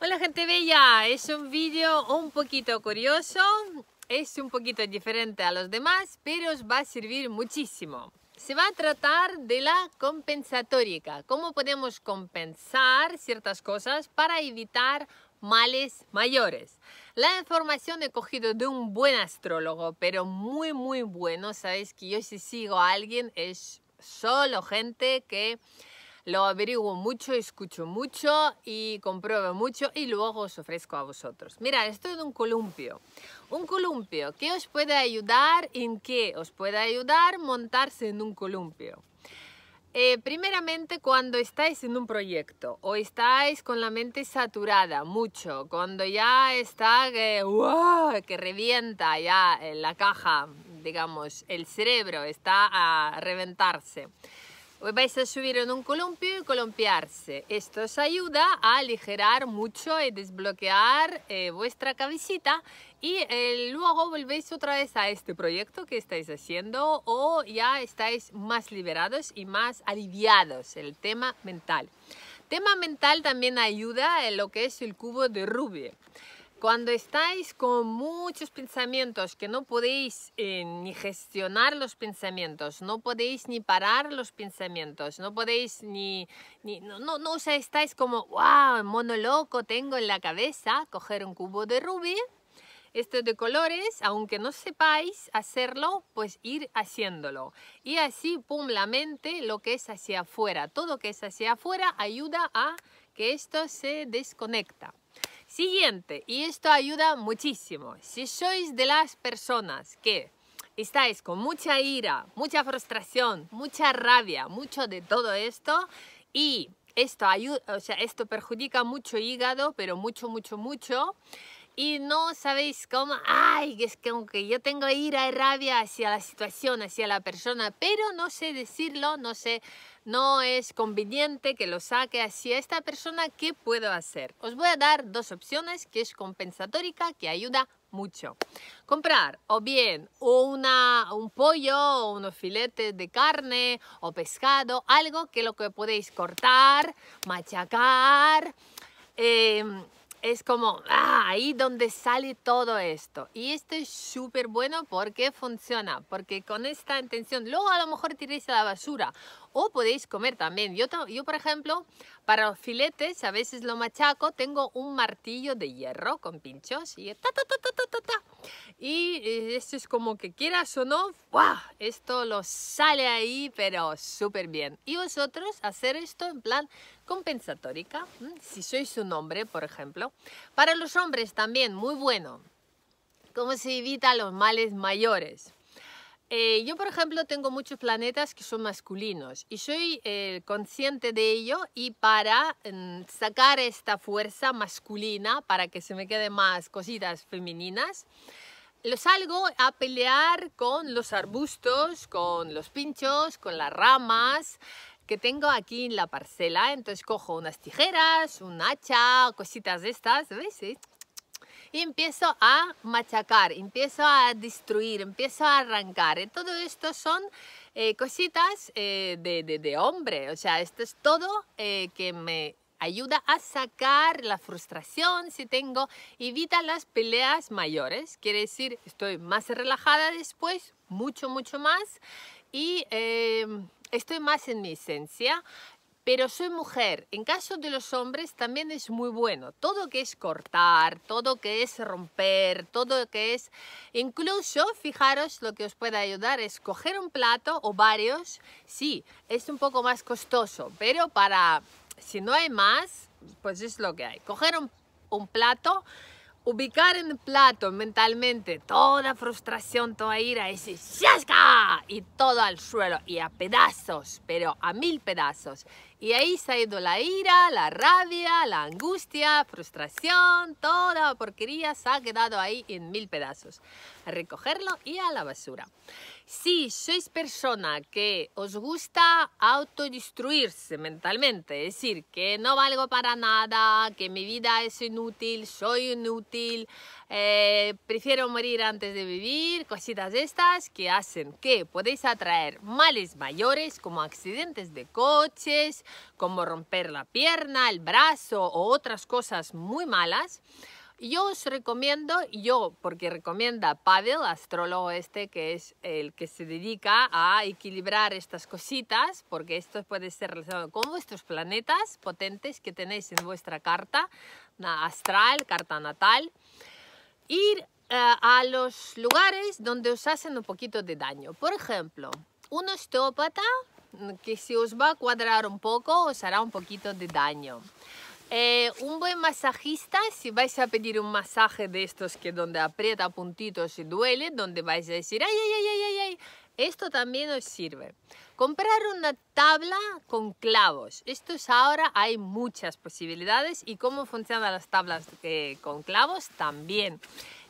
Hola gente bella, es un vídeo un poquito curioso, es un poquito diferente a los demás, pero os va a servir muchísimo. Se va a tratar de la compensatoria, cómo podemos compensar ciertas cosas para evitar males mayores. La información he cogido de un buen astrólogo, pero muy muy bueno, sabéis que yo si sigo a alguien es solo gente que lo averiguo mucho, escucho mucho y compruebo mucho y luego os ofrezco a vosotros. Mira, esto es un columpio. Un columpio ¿qué os puede ayudar en qué? Os puede ayudar montarse en un columpio. Eh, primeramente, cuando estáis en un proyecto o estáis con la mente saturada mucho, cuando ya está que, que revienta ya en la caja, digamos, el cerebro está a reventarse vais a subir en un columpio y columpiarse. Esto os ayuda a aligerar mucho y desbloquear eh, vuestra cabecita y eh, luego volvéis otra vez a este proyecto que estáis haciendo o ya estáis más liberados y más aliviados, el tema mental. Tema mental también ayuda en lo que es el cubo de Rubik. Cuando estáis con muchos pensamientos que no podéis eh, ni gestionar los pensamientos, no podéis ni parar los pensamientos, no podéis ni... no, no, estáis como, wow, mono loco tengo en la cabeza, coger un cubo de rubí, esto de colores, aunque no sepáis hacerlo, pues ir haciéndolo. Y así, pum, la mente, lo que es hacia afuera, todo lo que es hacia afuera ayuda a que esto se desconecta. Siguiente, y esto ayuda muchísimo. Si sois de las personas que estáis con mucha ira, mucha frustración, mucha rabia, mucho de todo esto, y esto, ayuda, o sea, esto perjudica mucho el hígado, pero mucho, mucho, mucho, y no sabéis cómo, ay, es que aunque yo tengo ira y rabia hacia la situación, hacia la persona, pero no sé decirlo, no sé no es conveniente que lo saque así a esta persona, ¿qué puedo hacer? Os voy a dar dos opciones que es compensatoria que ayuda mucho. Comprar o bien una, un pollo o unos filetes de carne o pescado, algo que lo que podéis cortar, machacar. Em, es como ah, ahí donde sale todo esto. Y esto es súper bueno porque funciona, porque con esta intención luego a lo mejor tiréis a la basura o podéis comer también. Yo, por ejemplo, para los filetes, a veces lo machaco, tengo un martillo de hierro con pinchos y Y eh, esto es como que quieras o no, esto lo sale ahí, pero súper bien. Y vosotros hacer esto en plan compensatórica, si sois un hombre, por ejemplo. Para los hombres también, muy bueno. Cómo se evita los males mayores. Eh, yo, por ejemplo, tengo muchos planetas que son masculinos y soy eh, consciente de ello y para mm, sacar esta fuerza masculina, para que se me queden más cositas femeninas, los salgo a pelear con los arbustos, con los pinchos, con las ramas que tengo aquí en la parcela. Entonces cojo unas tijeras, un hacha, cositas de estas, ¿veis? ¿Eh? y empiezo a machacar, empiezo a destruir, empiezo a arrancar. Eh, todo esto son eh, cositas eh, de, hombre, o sea, esto es todo que me ayuda a sacar la frustración si tengo, evita las peleas mayores, quiere decir, estoy más relajada después, mucho, mucho más, y estoy más en mi esencia pero soy mujer. En caso de los hombres también es muy bueno. Todo que es cortar, todo que es romper, todo lo que es... Incluso, fijaros, lo que os puede ayudar es coger un plato o varios. Sí, es un poco más costoso, pero para... Si no hay más, pues es lo que hay. Coger un, plato ubicar en el plato mentalmente toda frustración, toda ira, ese ¡Siasca! y todo al suelo y a pedazos, pero a mil pedazos. Y ahí se ha ido la ira, la rabia, la angustia, frustración, toda porquería se ha quedado ahí en mil pedazos. A recogerlo y a la basura si sois persona que os gusta autodestruirse mentalmente, es decir, que no valgo para nada, que mi vida es inútil, soy inútil, eh, prefiero morir antes de vivir, cositas estas que hacen que podéis atraer males mayores como accidentes de coches, como romper la pierna, el brazo o otras cosas muy malas. Yo os recomiendo, yo, porque recomienda Pavel, astrólogo este, que es el que se dedica a equilibrar estas cositas, porque esto puede ser relacionado con vuestros planetas potentes que tenéis en vuestra carta astral, carta natal. Ir eh, a los lugares donde os hacen un poquito de daño. Por ejemplo, un osteópata mm, que si os va a cuadrar un poco, os hará un poquito de daño. Eh, un buen masajista, si vais a pedir un masaje de estos que donde aprieta puntitos y duele, donde vais a decir, ay, ay, ay, ay, ay, esto también os sirve. Comprar una tabla con clavos. Estos ahora hay muchas posibilidades y cómo funcionan las tablas eh, con clavos también.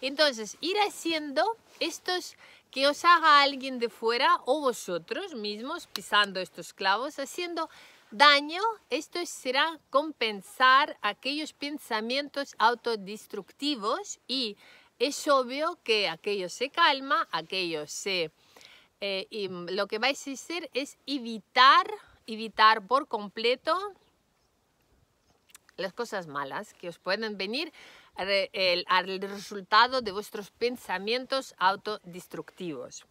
Entonces, ir haciendo estos que os haga alguien de fuera o vosotros mismos pisando estos clavos, haciendo daño, esto será compensar aquellos pensamientos autodestructivos y es obvio que aquello se calma, aquello se... Eh, y lo que vais a hacer es evitar, evitar por completo las cosas malas que os pueden venir al resultado de vuestros pensamientos autodestructivos.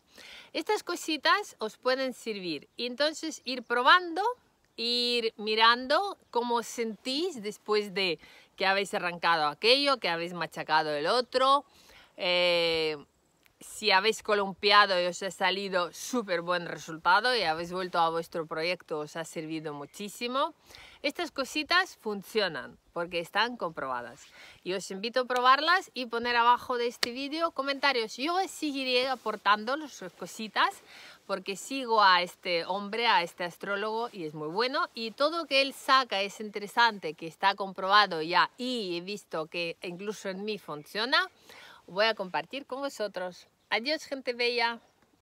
Estas cositas os pueden servir. Y entonces ir probando ir mirando cómo sentís después de que habéis arrancado aquello, que habéis machacado el otro. Eh, si habéis columpiado y os ha salido súper buen resultado y habéis vuelto a vuestro proyecto, os ha servido muchísimo. Estas cositas funcionan porque están comprobadas. Y os invito a probarlas y poner abajo de este vídeo comentarios. Yo seguiré aportando las cositas porque sigo a este hombre, a este astrólogo, y es muy bueno. Y todo que él saca es interesante, que está comprobado ya y he visto que incluso en mí funciona. Voy a compartir con vosotros. Adiós, gente bella.